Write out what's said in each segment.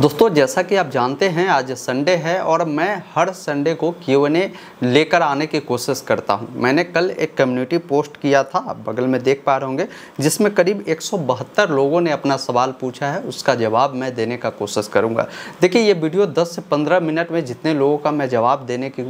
दोस्तों जैसा कि आप जानते हैं आज संडे है और मैं हर संडे को क्यू एन ए लेकर आने की कोशिश करता हूं मैंने कल एक कम्युनिटी पोस्ट किया था आप बगल में देख पा रहे होंगे जिसमें करीब एक लोगों ने अपना सवाल पूछा है उसका जवाब मैं देने का कोशिश करूंगा देखिए ये वीडियो 10 से 15 मिनट में जितने लोगों का मैं जवाब देने की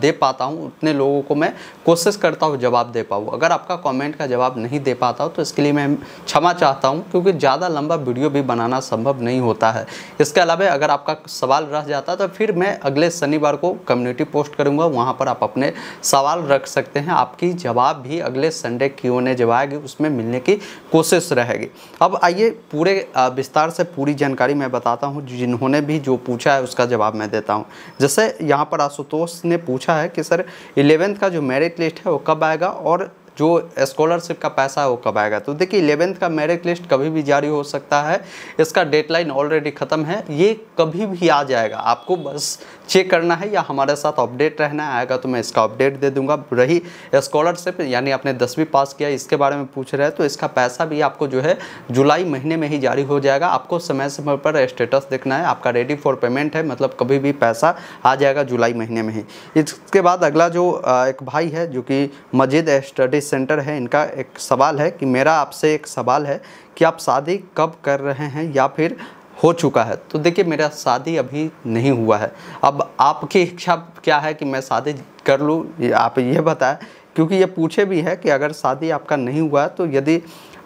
दे पाता हूँ उतने लोगों को मैं कोशिश करता हूँ जवाब दे पाऊँ अगर आपका कॉमेंट का जवाब नहीं दे पाता हूँ तो इसके लिए मैं क्षमा चाहता हूँ क्योंकि ज़्यादा लंबा वीडियो भी बनाना संभव नहीं होता है इसके अलावा अगर आपका सवाल रह जाता तो फिर मैं अगले शनिवार को कम्युनिटी पोस्ट करूँगा वहाँ पर आप अपने सवाल रख सकते हैं आपकी जवाब भी अगले संडे क्यों ने जब आएगी उसमें मिलने की कोशिश रहेगी अब आइए पूरे विस्तार से पूरी जानकारी मैं बताता हूँ जिन्होंने भी जो पूछा है उसका जवाब मैं देता हूँ जैसे यहाँ पर आशुतोष ने पूछा है कि सर इलेवेंथ का जो मेरिट लिस्ट है वो कब आएगा और जो स्कॉलरशिप का पैसा है वो कब आएगा तो देखिए इलेवेंथ का मेरिट लिस्ट कभी भी जारी हो सकता है इसका डेडलाइन ऑलरेडी ख़त्म है ये कभी भी आ जाएगा आपको बस चेक करना है या हमारे साथ अपडेट रहना आएगा तो मैं इसका अपडेट दे दूंगा रही स्कॉलरशिप यानी आपने दसवीं पास किया इसके बारे में पूछ रहे हैं तो इसका पैसा भी आपको जो है जुलाई महीने में ही जारी हो जाएगा आपको समय समय पर स्टेटस देखना है आपका रेडी फॉर पेमेंट है मतलब कभी भी पैसा आ जाएगा जुलाई महीने में ही इसके बाद अगला जो एक भाई है जो कि मजिद स्टडीज सेंटर है इनका एक सवाल है कि मेरा आपसे एक सवाल है कि आप शादी कब कर रहे हैं या फिर हो चुका है तो देखिए मेरा शादी अभी नहीं हुआ है अब आपकी इच्छा क्या है कि मैं शादी कर लूँ आप ये बताएं क्योंकि ये पूछे भी है कि अगर शादी आपका नहीं हुआ है तो यदि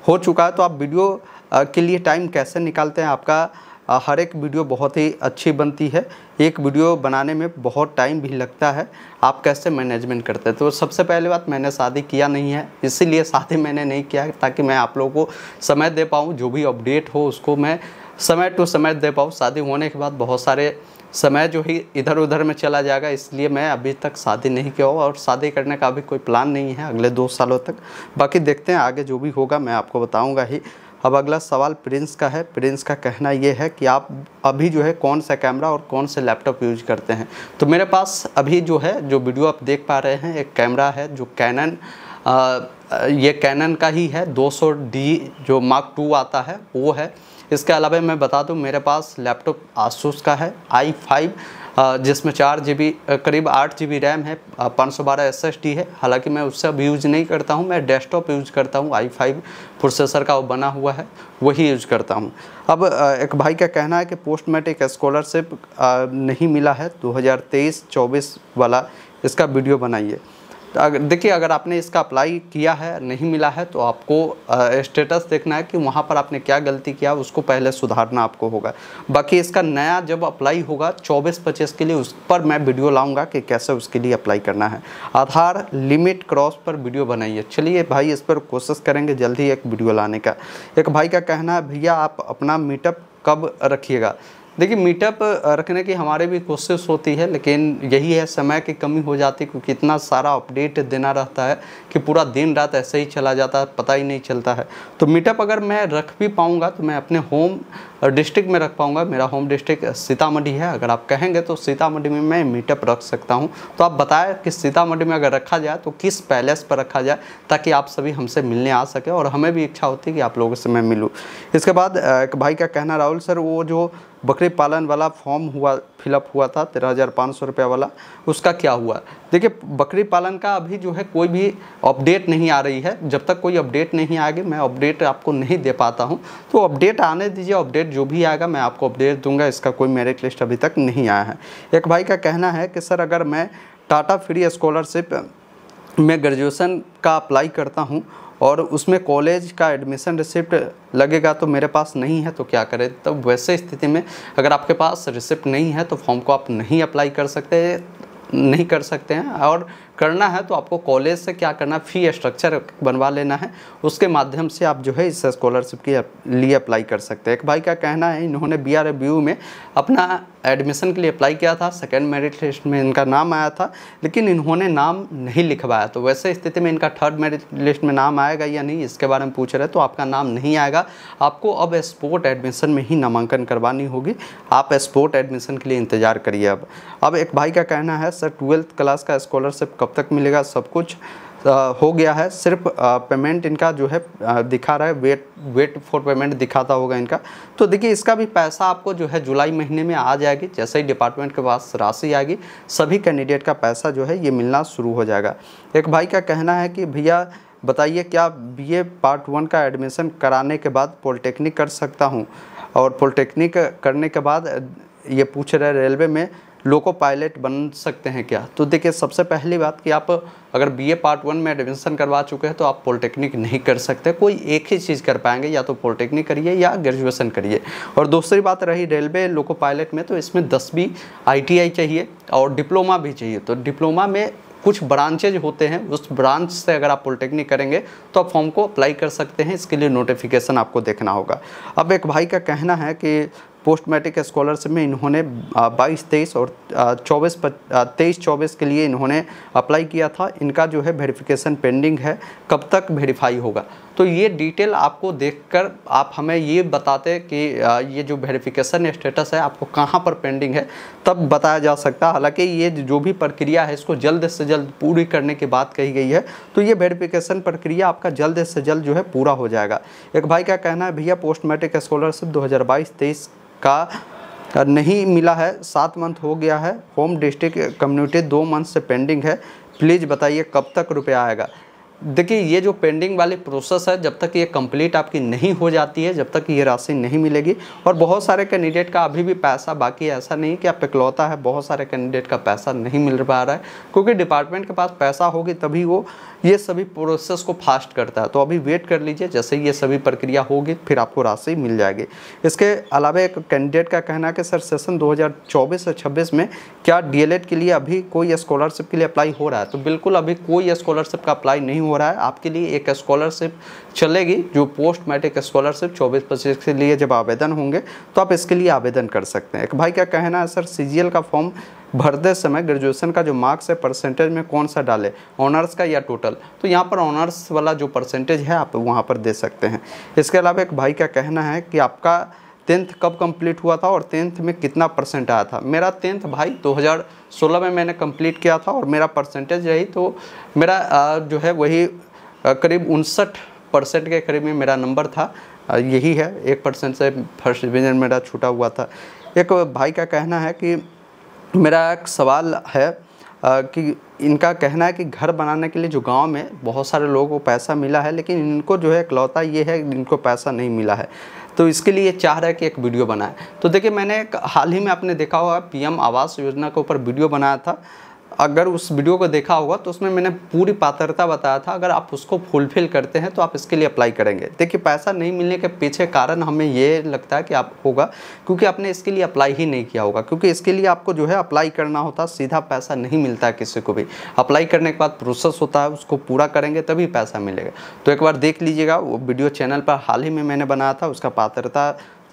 हो चुका है तो आप वीडियो के लिए टाइम कैसे निकालते हैं आपका हर एक वीडियो बहुत ही अच्छी बनती है एक वीडियो बनाने में बहुत टाइम भी लगता है आप कैसे मैनेजमेंट करते हैं तो सबसे पहले बात मैंने शादी किया नहीं है इसीलिए शादी मैंने नहीं किया ताकि मैं आप लोगों को समय दे पाऊँ जो भी अपडेट हो उसको मैं समय टू समय दे पाऊँ शादी होने के बाद बहुत सारे समय जो ही इधर उधर में चला जाएगा इसलिए मैं अभी तक शादी नहीं किया और शादी करने का अभी कोई प्लान नहीं है अगले दो सालों तक बाकी देखते हैं आगे जो भी होगा मैं आपको बताऊँगा ही अब अगला सवाल प्रिंस का है प्रिंस का कहना ये है कि आप अभी जो है कौन सा कैमरा और कौन से लैपटॉप यूज करते हैं तो मेरे पास अभी जो है जो वीडियो आप देख पा रहे हैं एक कैमरा है जो कैनन ये कैनन का ही है 200D जो मार्क टू आता है वो है इसके अलावा मैं बता दूं मेरे पास लैपटॉप आसूस का है आई फाइव जिसमें चार जी बी करीब आठ जी बी रैम है पाँच सौ बारह एस एस टी है हालांकि मैं उससे अब यूज नहीं करता हूँ मैं डेस्कटॉप यूज करता हूँ आई फाइव प्रोसेसर का वो बना हुआ है वही यूज करता हूँ अब एक भाई का कहना है कि पोस्ट मैट्रिक स्कॉलरशिप नहीं मिला है दो हज़ार तेईस चौबीस वाला इसका वीडियो बनाइए देखिए अगर आपने इसका अप्लाई किया है नहीं मिला है तो आपको स्टेटस देखना है कि वहाँ पर आपने क्या गलती किया उसको पहले सुधारना आपको होगा बाकी इसका नया जब अप्लाई होगा चौबीस पच्चीस के लिए उस पर मैं वीडियो लाऊंगा कि कैसे उसके लिए अप्लाई करना है आधार लिमिट क्रॉस पर वीडियो बनाइए चलिए भाई इस पर कोशिश करेंगे जल्दी एक वीडियो लाने का एक भाई का कहना है भैया आप अपना मीटअप कब रखिएगा देखिए मीटअप रखने की हमारे भी कोशिश होती है लेकिन यही है समय की कमी हो जाती क्योंकि इतना सारा अपडेट देना रहता है कि पूरा दिन रात ऐसे ही चला जाता है पता ही नहीं चलता है तो मीटअप अगर मैं रख भी पाऊँगा तो मैं अपने होम डिस्ट्रिक्ट में रख पाऊँगा मेरा होम डिस्ट्रिक्ट सीतामढ़ी है अगर आप कहेंगे तो सीतामढ़ी में मैं मीटअप रख सकता हूँ तो आप बताएं कि सीतामढ़ी में अगर रखा जाए तो किस पैलेस पर रखा जाए ताकि आप सभी हमसे मिलने आ सके और हमें भी इच्छा होती है कि आप लोगों से मैं मिलूँ इसके बाद एक भाई का कहना राहुल सर वो जो बकरे पालन वाला फॉर्म हुआ फिलअप हुआ था तेरह हज़ार पाँच सौ रुपये वाला उसका क्या हुआ देखिए बकरी पालन का अभी जो है कोई भी अपडेट नहीं आ रही है जब तक कोई अपडेट नहीं आएगी मैं अपडेट आपको नहीं दे पाता हूँ तो अपडेट आने दीजिए अपडेट जो भी आएगा मैं आपको अपडेट दूंगा इसका कोई मेरिट लिस्ट अभी तक नहीं आया है एक भाई का कहना है कि सर अगर मैं टाटा फ्री स्कॉलरशिप में ग्रेजुएसन का अप्लाई करता हूँ और उसमें कॉलेज का एडमिशन रिसिप्ट लगेगा तो मेरे पास नहीं है तो क्या करें तो वैसे स्थिति में अगर आपके पास रिसिप्ट नहीं है तो फॉर्म को आप नहीं अप्लाई कर सकते नहीं कर सकते हैं और करना है तो आपको कॉलेज से क्या करना है फ़ी स्ट्रक्चर बनवा लेना है उसके माध्यम से आप जो है इस स्कॉलरशिप के लिए अप्लाई कर सकते हैं एक भाई का कहना है इन्होंने बी आर में अपना एडमिशन के लिए अप्लाई किया था सेकेंड मेरिट लिस्ट में इनका नाम आया था लेकिन इन्होंने नाम नहीं लिखवाया तो वैसे स्थिति में इनका थर्ड मेरिट लिस्ट में नाम आएगा या नहीं इसके बारे में पूछ रहे तो आपका नाम नहीं आएगा आपको अब स्पोर्ट एडमिशन में ही नामांकन करवानी होगी आप स्पोर्ट एडमिशन के लिए इंतज़ार करिए अब अब एक भाई का कहना है सर ट्वेल्थ क्लास का स्कॉलरशिप कब तक मिलेगा सब कुछ आ, हो गया है सिर्फ आ, पेमेंट इनका जो है आ, दिखा रहा है वेट वेट फॉर पेमेंट दिखाता होगा इनका तो देखिए इसका भी पैसा आपको जो है जुलाई महीने में आ जाएगी जैसे ही डिपार्टमेंट के पास राशि आएगी सभी कैंडिडेट का पैसा जो है ये मिलना शुरू हो जाएगा एक भाई का कहना है कि भैया बताइए क्या बी पार्ट वन का एडमिशन कराने के बाद पॉलिटेक्निक कर सकता हूँ और पॉलिटेक्निक करने के बाद ये पूछ रहे रेलवे में लोको पायलट बन सकते हैं क्या तो देखिए सबसे पहली बात कि आप अगर बीए पार्ट वन में एडमिशन करवा चुके हैं तो आप पॉलिटेक्निक नहीं कर सकते कोई एक ही चीज़ कर पाएंगे या तो पॉलिटेक्निक करिए या ग्रेजुएशन करिए और दूसरी बात रही रेलवे लोको पायलट में तो इसमें दसवीं आई आई चाहिए और डिप्लोमा भी चाहिए तो डिप्लोमा में कुछ ब्रांचेज होते हैं उस ब्रांच से अगर आप पॉलिटेक्निक करेंगे तो आप फॉर्म को अप्लाई कर सकते हैं इसके लिए नोटिफिकेशन आपको देखना होगा अब एक भाई का कहना है कि पोस्ट मैट्रिक स्कॉलरशिप में इन्होंने बाईस तेईस और चौबीस तेईस चौबीस के लिए इन्होंने अप्लाई किया था इनका जो है वेरिफिकेशन पेंडिंग है कब तक वेरीफाई होगा तो ये डिटेल आपको देखकर आप हमें ये बताते कि ये जो वेरिफिकेशन स्टेटस है आपको कहाँ पर पेंडिंग है तब बताया जा सकता हालांकि ये जो भी प्रक्रिया है इसको जल्द से जल्द पूरी करने की बात कही गई है तो ये वेरिफिकेशन प्रक्रिया आपका जल्द से जल्द जो है पूरा हो जाएगा एक भाई का कहना है भैया पोस्ट मैट्रिक स्कॉलरशिप दो हज़ार का नहीं मिला है सात मंथ हो गया है होम डिस्ट्रिक्ट कम्युनिटी दो मंथ से पेंडिंग है प्लीज़ बताइए कब तक रुपया आएगा देखिए ये जो पेंडिंग वाली प्रोसेस है जब तक ये कंप्लीट आपकी नहीं हो जाती है जब तक ये राशि नहीं मिलेगी और बहुत सारे कैंडिडेट का अभी भी पैसा बाकी ऐसा नहीं कि आप इकलौता है बहुत सारे कैंडिडेट का पैसा नहीं मिल पा रहा है क्योंकि डिपार्टमेंट के पास पैसा होगी तभी वो ये सभी प्रोसेस को फास्ट करता है तो अभी वेट कर लीजिए जैसे ही ये सभी प्रक्रिया होगी फिर आपको राशि मिल जाएगी इसके अलावा एक कैंडिडेट का कहना है कि सर सेशन 2024 या 26 में क्या डी के लिए अभी कोई स्कॉलरशिप के लिए अप्लाई हो रहा है तो बिल्कुल अभी कोई स्कॉलरशिप का अप्लाई नहीं हो रहा है आपके लिए एक स्कॉलरशिप चलेगी जो पोस्ट मैट्रिक स्कॉलरशिप चौबीस पच्चीस के लिए जब आवेदन होंगे तो आप इसके लिए आवेदन कर सकते हैं एक भाई क्या कहना है सर सी का फॉर्म भरते समय ग्रेजुएशन का जो मार्क्स है परसेंटेज में कौन सा डाले ऑनर्स का या टोटल तो यहाँ पर ऑनर्स वाला जो परसेंटेज है आप वहाँ पर दे सकते हैं इसके अलावा एक भाई का कहना है कि आपका टेंथ कब कंप्लीट हुआ था और टेंथ में कितना परसेंट आया था मेरा टेंथ भाई 2016 में मैंने कंप्लीट किया था और मेरा परसेंटेज रही तो मेरा जो है वही करीब उनसठ परसेंट के करीब में मेरा नंबर था यही है एक परसेंट से फर्स्ट डिवीजन मेरा छूटा हुआ था एक भाई का कहना है कि मेरा एक सवाल है आ, कि इनका कहना है कि घर बनाने के लिए जो गांव में बहुत सारे लोगों को पैसा मिला है लेकिन इनको जो है इकलौता ये है इनको पैसा नहीं मिला है तो इसके लिए चाह रहा है कि एक वीडियो बनाए तो देखिए मैंने हाल ही में आपने देखा होगा पीएम आवास योजना के ऊपर वीडियो बनाया था अगर उस वीडियो को देखा होगा तो उसमें मैंने पूरी पात्रता बताया था अगर आप उसको फुलफिल करते हैं तो आप इसके लिए अप्लाई करेंगे देखिए पैसा नहीं मिलने के पीछे कारण हमें ये लगता है कि आप होगा क्योंकि आपने इसके लिए अप्लाई ही नहीं किया होगा क्योंकि इसके लिए आपको जो है अप्लाई करना होता सीधा पैसा नहीं मिलता है किसी को भी अप्लाई करने के बाद प्रोसेस होता है उसको पूरा करेंगे तभी पैसा मिलेगा तो एक बार देख लीजिएगा वो वीडियो चैनल पर हाल ही में मैंने बनाया था उसका पात्रता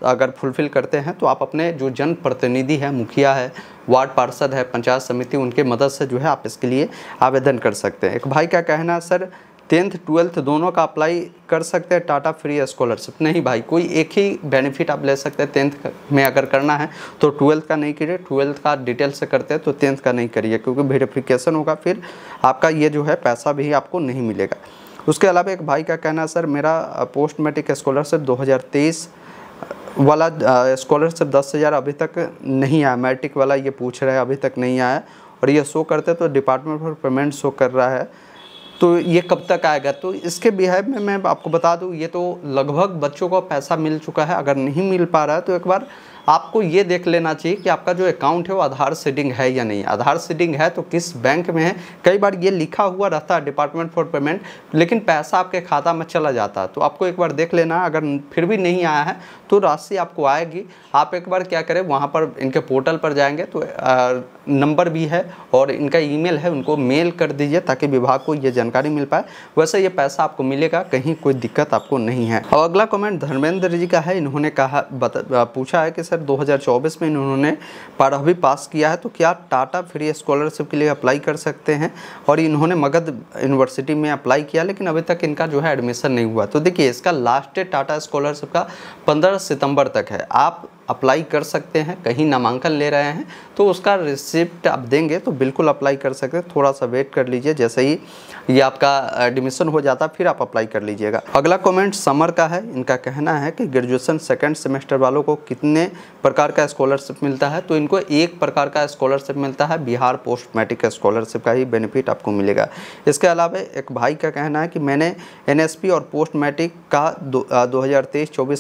अगर फुलफ़िल करते हैं तो आप अपने जो जनप्रतिनिधि है मुखिया है वार्ड पार्षद है पंचायत समिति उनके मदद से जो है आप इसके लिए आवेदन कर सकते हैं एक भाई का कहना सर टेंथ ट्वेल्थ दोनों का अप्लाई कर सकते हैं टाटा फ्री स्कॉलरशिप नहीं भाई कोई एक ही बेनिफिट आप ले सकते हैं टेंथ में अगर करना है तो ट्वेल्थ का नहीं करिए ट्वेल्थ का डिटेल से करते हैं तो टेंथ का नहीं करिए क्योंकि वेरिफिकेशन होगा फिर आपका ये जो है पैसा भी आपको नहीं मिलेगा उसके अलावा एक भाई का कहना सर मेरा पोस्ट मेट्रिक स्कॉलरशिप दो वाला स्कॉलरशिप दस हज़ार अभी तक नहीं आया मैट्रिक वाला ये पूछ रहा है अभी तक नहीं आया और ये शो करते तो डिपार्टमेंट फॉर पेमेंट शो कर रहा है तो ये कब तक आएगा तो इसके बिहेव में मैं आपको बता दूँ ये तो लगभग बच्चों को पैसा मिल चुका है अगर नहीं मिल पा रहा है तो एक बार आपको ये देख लेना चाहिए कि आपका जो अकाउंट है वो आधार सीडिंग है या नहीं आधार सीडिंग है तो किस बैंक में है कई बार ये लिखा हुआ रहता है डिपार्टमेंट फॉर पेमेंट लेकिन पैसा आपके खाता में चला जाता है तो आपको एक बार देख लेना अगर फिर भी नहीं आया है तो राशि आपको आएगी आप एक बार क्या करें वहाँ पर इनके पोर्टल पर जाएंगे तो नंबर भी है और इनका ईमेल है उनको मेल कर दीजिए ताकि विभाग को ये जानकारी मिल पाए वैसे ये पैसा आपको मिलेगा कहीं कोई दिक्कत आपको नहीं है और अगला कमेंट धर्मेंद्र जी का है इन्होंने कहा बता, पूछा है कि सर तक 2024 में इन्होंने पाढ़वी पास किया है तो क्या टाटा फ्री स्कॉलरशिप के लिए अप्लाई कर सकते हैं और इन्होंने मगध यूनिवर्सिटी में अप्लाई किया लेकिन अभी तक इनका जो है एडमिशन नहीं हुआ तो देखिए इसका लास्ट डेट टाटा स्कॉलरशिप का पंद्रह सितम्बर तक है आप अप्लाई कर सकते हैं कहीं नामांकन ले रहे हैं तो उसका रिसिप्ट आप देंगे तो बिल्कुल अप्लाई कर सकते हैं थोड़ा सा वेट कर लीजिए जैसे ही ये आपका एडमिशन हो जाता फिर आप अप्लाई कर लीजिएगा अगला कमेंट समर का है इनका कहना है कि ग्रेजुएसन सेकेंड सेमेस्टर वालों को कितने प्रकार का स्कॉलरशिप मिलता है तो इनको एक प्रकार का स्कॉलरशिप मिलता है बिहार पोस्ट मैट्रिक स्कॉलरशिप का ही बेनिफिट आपको मिलेगा इसके अलावा एक भाई का कहना है कि मैंने एन और पोस्ट मैट्रिक का दो हज़ार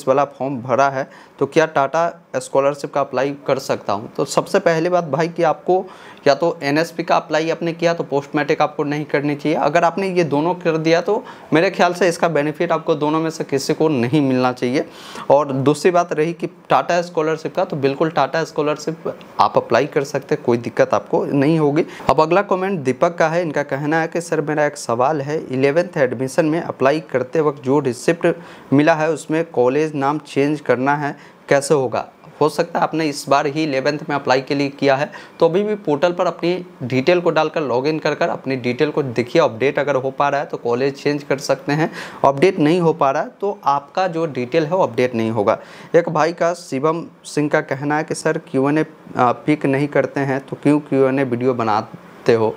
वाला फॉर्म भरा है तो क्या टाटा स्कॉलरशिप का अप्लाई कर सकता हूँ तो सबसे पहले बात भाई कि आपको या तो एन का अप्लाई आपने किया तो पोस्ट मैट्रिक आपको नहीं करनी चाहिए अगर आपने ये दोनों कर दिया तो मेरे ख्याल से इसका बेनिफिट आपको दोनों में से किसी को नहीं मिलना चाहिए और दूसरी बात रही कि टाटा स्कॉलरशिप का तो बिल्कुल टाटा स्कॉलरशिप आप अप्लाई कर सकते कोई दिक्कत आपको नहीं होगी अब अगला कॉमेंट दीपक का है इनका कहना है कि सर मेरा एक सवाल है इलेवेंथ एडमिशन में अप्लाई करते वक्त जो रिसिप्ट मिला है उसमें कॉलेज नाम चेंज करना है कैसे होगा हो सकता है आपने इस बार ही इलेवेंथ में अप्लाई के लिए किया है तो अभी भी पोर्टल पर अपनी डिटेल को डालकर लॉगिन कर कर अपनी डिटेल को देखिए अपडेट अगर हो पा रहा है तो कॉलेज चेंज कर सकते हैं अपडेट नहीं हो पा रहा है तो आपका जो डिटेल है वो अपडेट नहीं होगा एक भाई का शिवम सिंह का कहना है कि sir Q N A pick नहीं करते हैं तो क्यों क्यू एन ए वीडियो बना सकते हो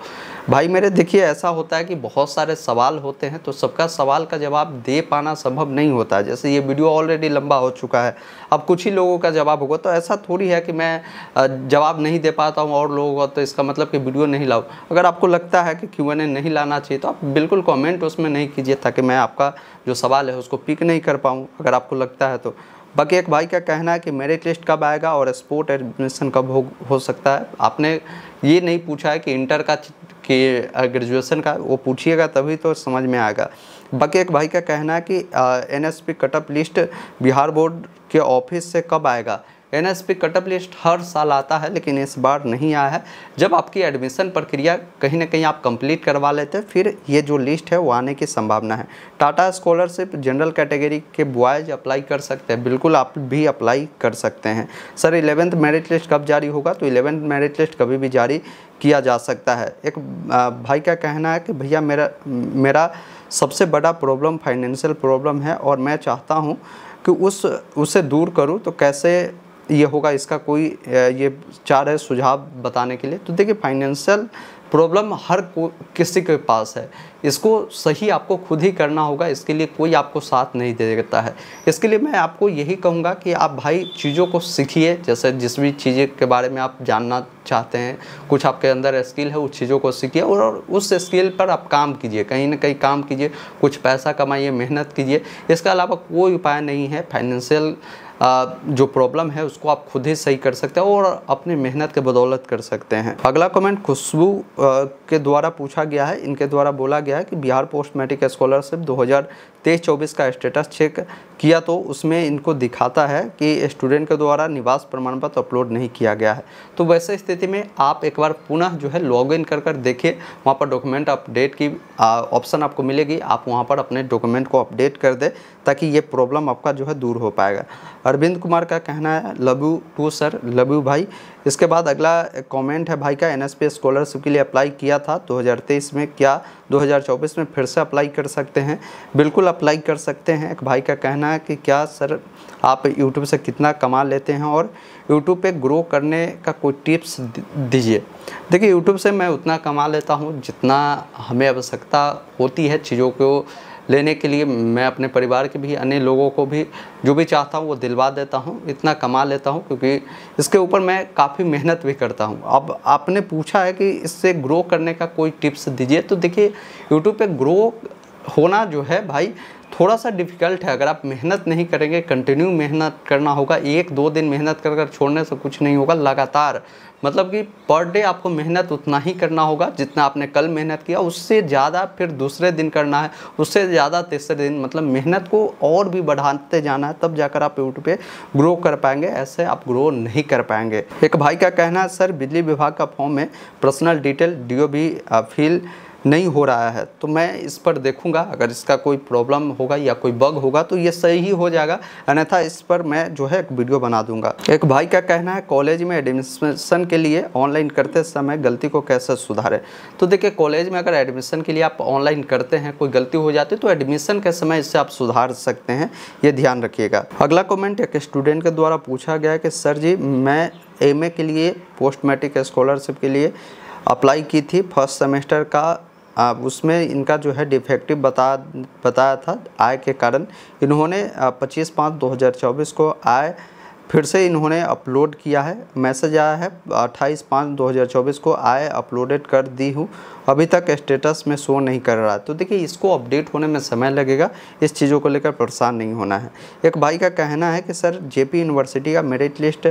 भाई मेरे देखिए ऐसा होता है कि बहुत सारे सवाल होते हैं तो सबका सवाल का जवाब दे पाना संभव नहीं होता है जैसे ये वीडियो ऑलरेडी लंबा हो चुका है अब कुछ ही लोगों का जवाब होगा तो ऐसा थोड़ी है कि मैं जवाब नहीं दे पाता हूँ और लोगों का तो इसका मतलब कि वीडियो नहीं लाऊँ अगर आपको लगता है कि क्यू नहीं लाना चाहिए तो आप बिल्कुल कॉमेंट उसमें नहीं कीजिए ताकि मैं आपका जो सवाल है उसको पिक नहीं कर पाऊँ अगर आपको लगता है तो बाकी एक भाई का कहना है कि मेरिट लिस्ट कब आएगा और स्पोर्ट एडमिशन कब हो हो सकता है आपने ये नहीं पूछा है कि इंटर का कि ग्रेजुएशन का वो पूछिएगा तभी तो समझ में आएगा बाकी एक भाई का कहना है कि N S P cutoff list Bihar board के ऑफिस से कब आएगा N S P cutoff list हर साल आता है लेकिन इस बार नहीं आया है जब आपकी एडमिशन प्रक्रिया कहीं ना कहीं आप कंप्लीट करवा लेते हैं फिर ये जो लिस्ट है वो आने की संभावना है टाटा स्कॉलरशिप जनरल कैटेगरी के बॉयज अप्लाई कर सकते हैं बिल्कुल आप भी अप्लाई कर सकते हैं सर इलेवेंथ मेरिट लिस्ट कब जारी होगा तो इलेवेंथ मेरिट लिस्ट कभी भी जारी किया जा सकता है एक भाई का कहना है कि भैया मेरा मेरा सबसे बड़ा प्रॉब्लम फाइनेंशियल प्रॉब्लम है और मैं चाहता हूँ कि उस उसे दूर करूँ तो कैसे ये होगा इसका कोई ये चार है सुझाव बताने के लिए तो देखिए फाइनेंशियल प्रॉब्लम हर को किसी के पास है इसको सही आपको खुद ही करना होगा इसके लिए कोई आपको साथ नहीं दे देता है इसके लिए मैं आपको यही कहूँगा कि आप भाई चीज़ों को सीखिए जैसे जिस भी चीज़ के बारे में आप जानना चाहते हैं कुछ आपके अंदर स्किल है उस चीज़ों को सीखिए और उस स्किल पर आप काम कीजिए कहीं ना कहीं काम कीजिए कुछ पैसा कमाइए मेहनत कीजिए इसके अलावा कोई उपाय नहीं है फाइनेंशियल जो प्रॉब्लम है उसको आप खुद ही सही कर सकते हो और अपनी मेहनत के बदौलत कर सकते हैं अगला कमेंट खुशबू के द्वारा पूछा गया है इनके द्वारा बोला गया है कि बिहार पोस्ट मैट्रिक स्कॉलरशिप दो हज़ार तेईस चौबीस का स्टेटस चेक किया तो उसमें इनको दिखाता है कि स्टूडेंट के द्वारा निवास प्रमाण पत्र अपलोड नहीं किया गया है तो वैसे स्थिति में आप एक बार पुनः जो है लॉग इन कर कर देखिए वहाँ पर डॉक्यूमेंट अपडेट की ऑप्शन आपको मिलेगी आप वहाँ पर अपने डॉक्यूमेंट को अपडेट कर दें ताकि ये प्रॉब्लम आपका जो है दूर हो पाएगा अरविंद कुमार का कहना है love you too sir love you भाई इसके बाद अगला कमेंट है भाई का एन स्कॉलरशिप के लिए अप्लाई किया था 2023 में क्या 2024 में फिर से अप्लाई कर सकते हैं बिल्कुल अप्लाई कर सकते हैं एक भाई का कहना है कि क्या सर आप यूट्यूब से कितना कमा लेते हैं और यूट्यूब पे ग्रो करने का कोई टिप्स दीजिए देखिए यूट्यूब से मैं उतना कमा लेता हूँ जितना हमें आवश्यकता होती है चीज़ों को लेने के लिए मैं अपने परिवार के भी अन्य लोगों को भी जो भी चाहता हूँ वो दिलवा देता हूँ इतना कमा लेता हूँ क्योंकि इसके ऊपर मैं काफ़ी मेहनत भी करता हूँ अब आपने पूछा है कि इससे ग्रो करने का कोई टिप्स दीजिए तो देखिए यूट्यूब पर ग्रो होना जो है भाई थोड़ा सा डिफ़िकल्ट है अगर आप मेहनत नहीं करेंगे कंटिन्यू मेहनत करना होगा एक दो दिन मेहनत कर कर छोड़ने से कुछ नहीं होगा लगातार मतलब कि पर डे आपको मेहनत उतना ही करना होगा जितना आपने कल मेहनत किया उससे ज़्यादा फिर दूसरे दिन करना है उससे ज़्यादा तीसरे दिन मतलब मेहनत को और भी बढ़ाते जाना है तब जाकर आप यूट्यूब पे ग्रो कर पाएंगे ऐसे आप ग्रो नहीं कर पाएंगे एक भाई का कहना है सर बिजली विभाग का फॉर्म में personal detail D O fill नहीं हो रहा है तो मैं इस पर देखूंगा अगर इसका कोई प्रॉब्लम होगा या कोई बग होगा तो ये सही ही हो जाएगा अन्यथा इस पर मैं जो है एक वीडियो बना दूंगा एक भाई का कहना है कॉलेज में एडमिशन के लिए ऑनलाइन करते समय गलती को कैसे सुधारें तो देखिए कॉलेज में अगर एडमिशन के लिए आप ऑनलाइन करते हैं कोई गलती हो जाती है तो एडमिशन के समय इससे आप सुधार सकते हैं ये ध्यान रखिएगा अगला कॉमेंट एक स्टूडेंट के द्वारा पूछा गया कि सर जी मैं एम के लिए पोस्ट मैट्रिक स्कॉलरशिप के लिए अप्लाई की थी फर्स्ट सेमेस्टर का आप उसमें इनका जो है डिफेक्टिव बता बताया था आय के कारण इन्होंने 25 पाँच 2024 को आय फिर से इन्होंने अपलोड किया है मैसेज आया है 28 पाँच 2024 को आय अपलोडेड कर दी हूँ अभी तक स्टेटस में शो नहीं कर रहा तो देखिए इसको अपडेट होने में समय लगेगा इस चीज़ों को लेकर परेशान नहीं होना है एक भाई का कहना है कि सर जे यूनिवर्सिटी का मेरिट लिस्ट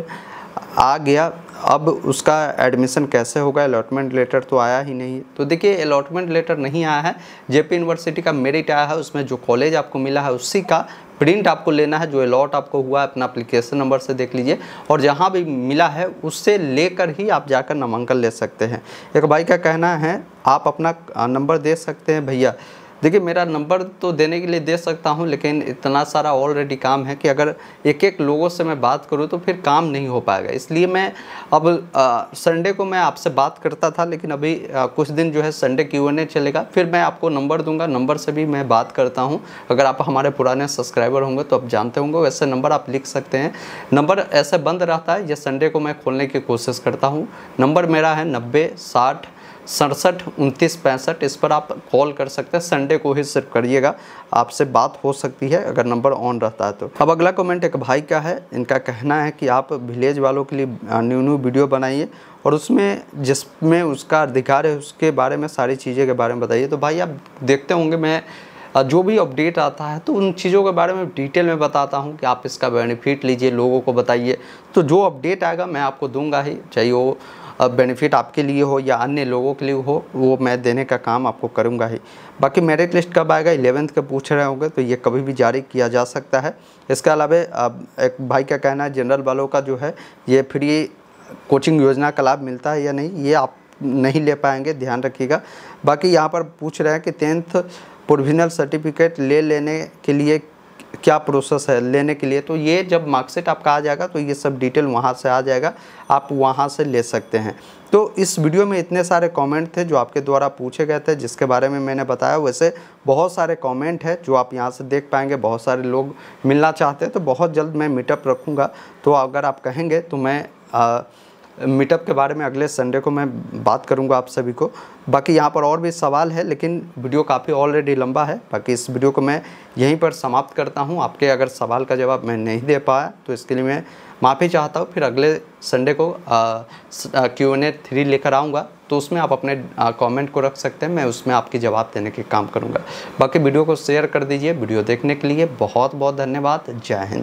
आ गया अब उसका एडमिशन कैसे होगा अलॉटमेंट लेटर तो आया ही नहीं तो देखिए अलॉटमेंट लेटर नहीं आया है जेपी यूनिवर्सिटी का मेरिट आया है उसमें जो कॉलेज आपको मिला है उसी का प्रिंट आपको लेना है जो अलॉट आपको हुआ है अपना अप्लीकेशन नंबर से देख लीजिए और जहाँ भी मिला है उससे लेकर ही आप जाकर नामांकन ले सकते हैं एक भाई का कहना है आप अपना नंबर दे सकते हैं भैया देखिए मेरा नंबर तो देने के लिए दे सकता हूँ लेकिन इतना सारा ऑलरेडी काम है कि अगर एक एक लोगों से मैं बात करूँ तो फिर काम नहीं हो पाएगा इसलिए मैं अब संडे को मैं आपसे बात करता था लेकिन अभी आ, कुछ दिन जो है संडे क्यू एन ए चलेगा फिर मैं आपको नंबर दूंगा नंबर से भी मैं बात करता हूँ अगर आप हमारे पुराने सब्सक्राइबर होंगे तो आप जानते होंगे वैसे नंबर आप लिख सकते हैं नंबर ऐसे बंद रहता है जैसे संडे को मैं खोलने की कोशिश करता हूँ नंबर मेरा है नब्बे साठ सड़सठ उनतीस पैंसठ इस पर आप कॉल कर सकते हैं संडे को ही सिर्फ करिएगा आपसे बात हो सकती है अगर नंबर ऑन रहता है तो अब अगला कमेंट एक भाई का है इनका कहना है कि आप विलेज वालों के लिए न्यू न्यू वीडियो बनाइए और उसमें जिसमें उसका अधिकार है उसके बारे में सारी चीज़ें के बारे में बताइए तो भाई आप देखते होंगे मैं जो भी अपडेट आता है तो उन चीज़ों के बारे में डिटेल में बताता हूँ कि आप इसका बेनिफिट लीजिए लोगों को बताइए तो जो अपडेट आएगा मैं आपको दूंगा ही चाहिए वो बेनिफिट आपके लिए हो या अन्य लोगों के लिए हो वो मैं देने का काम आपको करूँगा ही बाकी मेरिट लिस्ट कब आएगा इलेवेंथ का पूछ रहे होंगे तो ये कभी भी जारी किया जा सकता है इसके अलावा एक भाई का कहना है जनरल वालों का जो है ये फ्री कोचिंग योजना का लाभ मिलता है या नहीं ये आप नहीं ले पाएंगे ध्यान रखिएगा बाकी यहाँ पर पूछ रहे हैं कि टेंथ प्रोविजनल सर्टिफिकेट ले लेने के लिए क्या प्रोसेस है लेने के लिए तो ये जब मार्कशीट आपका आ जाएगा तो ये सब डिटेल वहाँ से आ जाएगा आप वहाँ से ले सकते हैं तो इस वीडियो में इतने सारे कमेंट थे जो आपके द्वारा पूछे गए थे जिसके बारे में मैंने बताया वैसे बहुत सारे कमेंट हैं जो आप यहाँ से देख पाएंगे बहुत सारे लोग मिलना चाहते हैं तो बहुत जल्द मैं मीटअप रखूँगा तो अगर आप कहेंगे तो मैं आ, मीटअप के बारे में अगले संडे को मैं बात करूंगा आप सभी को बाकी यहाँ पर और भी सवाल है लेकिन वीडियो काफ़ी ऑलरेडी लंबा है बाकी इस वीडियो को मैं यहीं पर समाप्त करता हूँ आपके अगर सवाल का जवाब मैं नहीं दे पाया तो इसके लिए मैं माफ़ी चाहता हूँ फिर अगले संडे को क्यू एन ए थ्री लेकर आऊँगा तो उसमें आप अपने कॉमेंट को रख सकते हैं मैं उसमें आपके जवाब देने के काम करूँगा बाकी वीडियो को शेयर कर दीजिए वीडियो देखने के लिए बहुत बहुत धन्यवाद जय हिंद